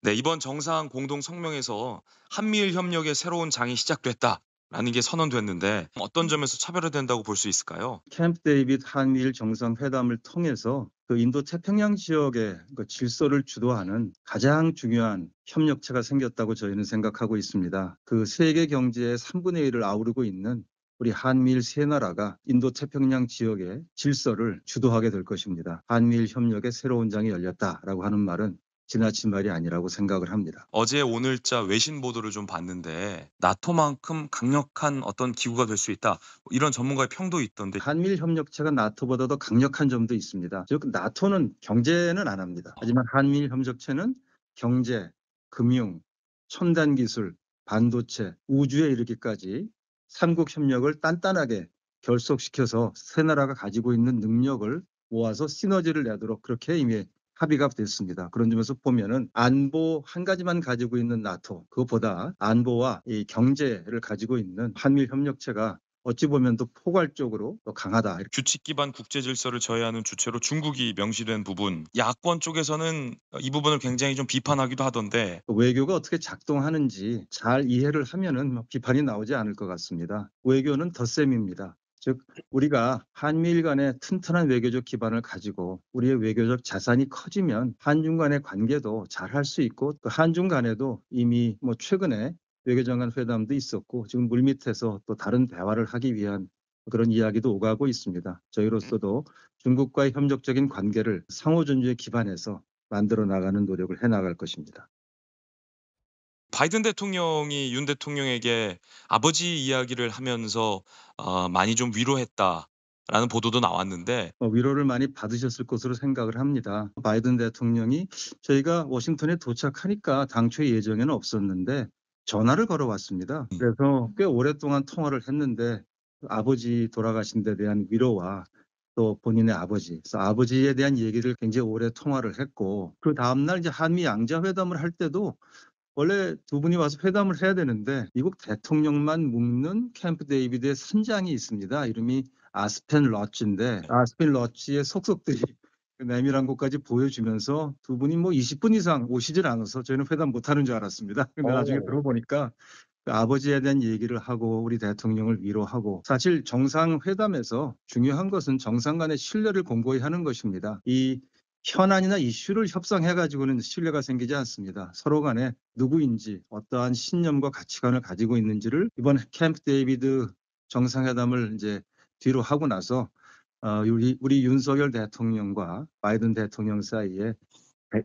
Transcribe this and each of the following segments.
네, 이번 정상 공동 성명에서 한미일 협력의 새로운 장이 시작됐다. 라는 게 선언됐는데 어떤 음. 점에서 차별화된다고 볼 수 있을까요? 캠프 데이빗 한일 정상회담을 통해서 그 인도 태평양 지역의 그 질서를 주도하는 가장 중요한 협력체가 생겼다고 저희는 생각하고 있습니다. 그 세계 경제의 3분의 1을 아우르고 있는 우리 한미일 세 나라가 인도 태평양 지역의 질서를 주도하게 될 것입니다. 한미일 협력의 새로운 장이 열렸다라고 하는 말은 지나친 말이 아니라고 생각을 합니다. 어제 오늘자 외신 보도를 좀 봤는데 나토만큼 강력한 어떤 기구가 될 수 있다 뭐 이런 전문가의 평도 있던데 한밀 협력체가 나토보다 도 강력한 점도 있습니다. 즉 나토는 경제는 안 합니다. 아. 하지만 한밀 협력체는 경제, 금융, 첨단 기술, 반도체, 우주에 이르기까지 삼국 협력을 단단하게 결속시켜서 세 나라가 가지고 있는 능력을 모아서 시너지를 내도록 그렇게 이미 합의가 됐습니다. 그런 점에서 보면은 안보 한 가지만 가지고 있는 나토 그것보다 안보와 이 경제를 가지고 있는 한미 협력체가 어찌 보면 더 포괄적으로 더 강하다. 규칙 기반 국제 질서를 저해하는 주체로 중국이 명시된 부분, 야권 쪽에서는 이 부분을 굉장히 좀 비판하기도 하던데 그 외교가 어떻게 작동하는지 잘 이해를 하면은 뭐 비판이 나오지 않을 것 같습니다. 외교는 덧셈입니다. 즉 우리가 한미일 간의 튼튼한 외교적 기반을 가지고 우리의 외교적 자산이 커지면 한중 간의 관계도 잘 할 수 있고 또 한중 간에도 이미 뭐 최근에 외교장관 회담도 있었고 지금 물밑에서 또 다른 대화를 하기 위한 그런 이야기도 오가고 있습니다. 저희로서도 중국과의 협력적인 관계를 상호 존중에 기반해서 만들어 나가는 노력을 해 나갈 것입니다. 바이든 대통령이 윤 대통령에게 아버지 이야기를 하면서 어, 많이 좀 위로했다. 라는 보도도 나왔는데 어, 위로를 많이 받으셨을 것으로 생각을 합니다. 바이든 대통령이 저희가 워싱턴에 도착하니까 당초 예정에는 없었는데 전화를 걸어왔습니다. 음. 그래서 꽤 오랫동안 통화를 했는데 아버지 돌아가신 데 대한 위로와 또 본인의 아버지, 아버지에 대한 얘기를 굉장히 오래 통화를 했고 그 다음날 이제 한미 양자 회담을 할 때도 원래 두 분이 와서 회담을 해야 되는데 미국 대통령만 묶는 캠프 데이비드의 선장이 있습니다. 이름이 아스펜 러치인데 아스펜 러치의 속속들이 그 내밀한 곳까지 보여주면서 두 분이 뭐 20분 이상 오시질 않아서 저희는 회담 못하는 줄 알았습니다. 근데 어. 나중에 들어보니까 그 아버지에 대한 얘기를 하고 우리 대통령을 위로하고 사실 정상회담에서 중요한 것은 정상 간의 신뢰를 공고히 하는 것입니다. 이 현안이나 이슈를 협상해가지고는 신뢰가 생기지 않습니다. 서로 간에 누구인지 어떠한 신념과 가치관을 가지고 있는지를 이번 캠프 데이비드 정상회담을 이제 뒤로 하고 나서 어, 우리, 우리 윤석열 대통령과 바이든 대통령 사이에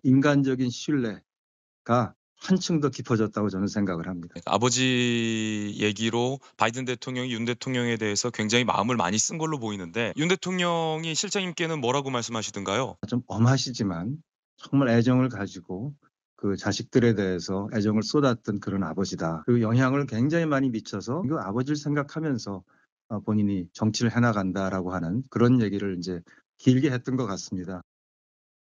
인간적인 신뢰가 한층 더 깊어졌다고 저는 생각을 합니다. 그러니까 아버지 얘기로 바이든 대통령이 윤 대통령에 대해서 굉장히 마음을 많이 쓴 걸로 보이는데 윤 대통령이 실장님께는 뭐라고 말씀하시던가요? 좀 엄하시지만 정말 애정을 가지고 그 자식들에 대해서 애정을 쏟았던 그런 아버지다. 그 영향을 굉장히 많이 미쳐서 그 아버지를 생각하면서 어, 본인이 정치를 해나간다라고 하는 그런 얘기를 이제 길게 했던 것 같습니다.